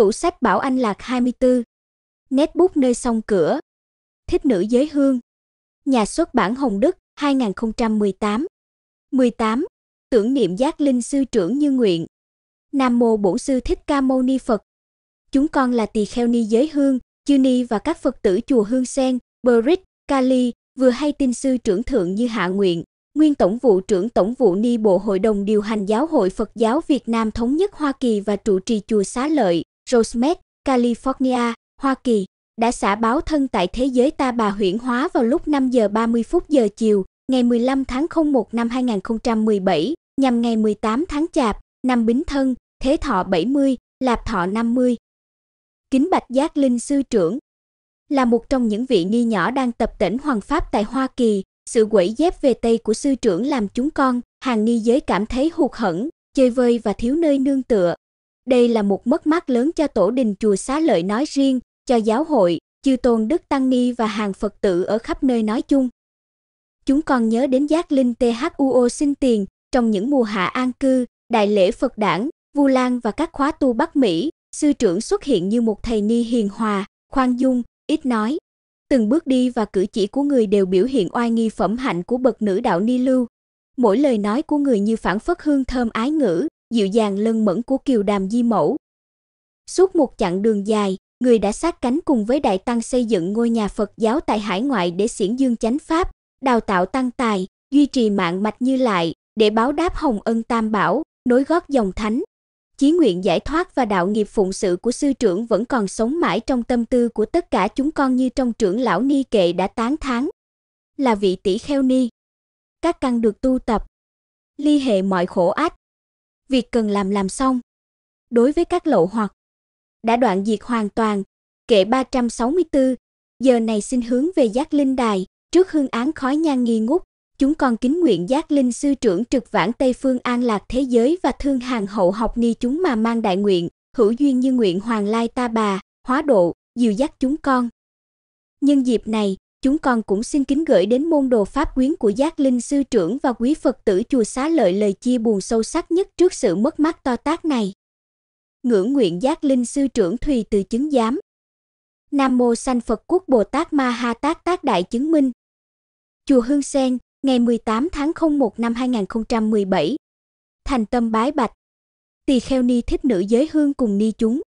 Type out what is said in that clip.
Tủ sách Bảo Anh Lạc 24. Nét bút nơi sông cửa. Thích nữ giới hương. Nhà xuất bản Hồng Đức 2018. 18. Tưởng niệm giác linh sư trưởng như nguyện. Nam mô Bổn sư Thích Ca Mâu Ni Phật. Chúng con là tỳ kheo ni giới hương, chư ni và các Phật tử chùa Hương Sen, Brit, Kali vừa hay tin sư trưởng thượng như hạ nguyện, nguyên tổng vụ trưởng tổng vụ ni bộ hội đồng điều hành giáo hội Phật giáo Việt Nam thống nhất Hoa Kỳ và trụ trì chùa Xá Lợi, Rosemead, California, Hoa Kỳ, đã xả báo thân tại thế giới ta bà huyễn hóa vào lúc 5 giờ 30 phút giờ chiều, ngày 15 tháng 01 năm 2017, nhằm ngày 18 tháng Chạp, năm Bính Thân, Thế Thọ 70, Lạp Thọ 50. Kính Bạch Giác Linh Sư Trưởng Là một trong những vị ni nhỏ đang tập tỉnh Hoàng Pháp tại Hoa Kỳ, sự quẩy dép về Tây của sư trưởng làm chúng con, hàng ni giới cảm thấy hụt hẫng, chơi vơi và thiếu nơi nương tựa, đây là một mất mát lớn cho tổ đình chùa Xá Lợi nói riêng, cho giáo hội, chư tôn đức tăng ni và hàng Phật tử ở khắp nơi nói chung. Chúng con nhớ đến giác linh THUO xin tiền trong những mùa hạ an cư, đại lễ Phật đảng, Vu Lan và các khóa tu Bắc Mỹ, sư trưởng xuất hiện như một thầy ni hiền hòa, khoan dung, ít nói. Từng bước đi và cử chỉ của người đều biểu hiện oai nghi phẩm hạnh của bậc nữ đạo ni lưu. Mỗi lời nói của người như phản phất hương thơm ái ngữ, dịu dàng lân mẫn của Kiều Đàm Di Mẫu. Suốt một chặng đường dài, người đã sát cánh cùng với đại tăng xây dựng ngôi nhà Phật giáo tại hải ngoại để xiển dương chánh pháp, đào tạo tăng tài, duy trì mạng mạch như lại để báo đáp hồng ân tam bảo, nối gót dòng thánh. Chí nguyện giải thoát và đạo nghiệp phụng sự của sư trưởng vẫn còn sống mãi trong tâm tư của tất cả chúng con như trong trưởng lão Ni Kệ đã tán thán. Là vị tỷ kheo ni. Các căn được tu tập, ly hệ mọi khổ ách, việc cần làm làm xong. Đối với các lậu hoặc đã đoạn diệt hoàn toàn, kệ 364, giờ này xin hướng về giác linh đài, trước hương án khói nhan nghi ngút, chúng con kính nguyện giác linh sư trưởng trực vãng Tây phương an lạc thế giới và thương hàng hậu học ni chúng mà mang đại nguyện, hữu duyên như nguyện hoàng lai ta bà, hóa độ, dìu dắt chúng con. Nhân dịp này, chúng con cũng xin kính gửi đến môn đồ pháp quyến của giác linh sư trưởng và quý Phật tử chùa xá lợi lời chia buồn sâu sắc nhất trước sự mất mát to tác này. Ngưỡng nguyện giác linh sư trưởng Thùy từ chứng giám. Nam mô sanh Phật quốc Bồ Tát Ma Ha Tát Tác Đại chứng minh. Chùa Hương Sen, ngày 18 tháng 01 năm 2017. Thành tâm bái bạch. Tỳ kheo ni thích nữ giới hương cùng ni chúng.